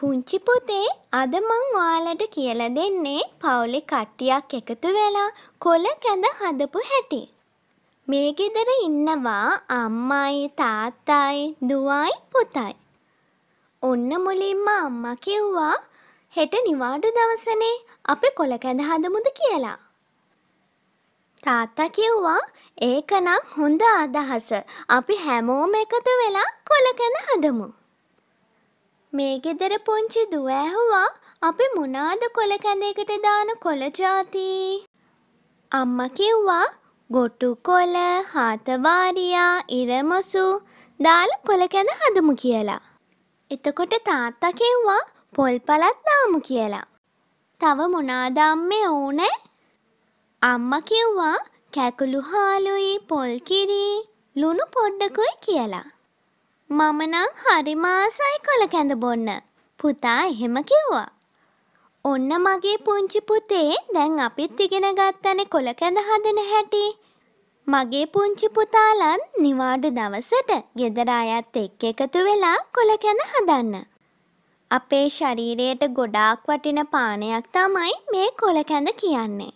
පුංචි පුතේ අද මං ඔයාලට කියලා දෙන්නේ පවුලේ කට්ටියක් එකතු වෙලා කොළ කැඳ හදපු හැටි. මේ ගෙදර ඉන්නවා අම්මයි තාත්තයි දුවයි පුතයි. ඔන්න මුලින්ම අම්මා කිව්වා හෙට නිවාඩු දවසනේ අපි කොළ කැඳ හදමුද කියලා. තාත්තා කිව්වා ඒකනම් හොඳ අදහස අපි හැමෝම එකතු වෙලා කොළ කැඳ හදමු. මේ ගෙදර පුංචි දුව ඇහුවා අපි මොනාද කොළ කැඳෙකට දාන කොළ ಜಾති. අම්මා කිව්වා ගොටු කොළ, හාතවාරියා, ඉරමසු දාලා කොළ කැඳ හදමු කියලා. එතකොට තාත්තා කිව්වා පොල් පලත් දාමු කියලා. තව මොනාද අම්මේ ඕනේ? අම්මා කිව්වා කැකුළු හාලුයි, පොල් කිරි, ලුණු පොඩ්ඩකුයි කියලා. මම නම් හරිම ආසයි කොළ කැඳ බොන්න. පුතා එහෙම කිව්වා. ඔන්න මගේ පුංචි පුතේ දැන් අපිත් ඉගෙන ගත්තනේ කොළ කැඳ හදන හැටි. මගේ පුංචි පුතාලන් නිවාඩු දවසට ගෙදර අයත් එක්ක එකතු වෙලා කොළ කැඳ හදන්න. අපේ ශරීරයට ගොඩාක් වටින පානයක් තමයි මේ කොළ කැඳ කියන්නේ.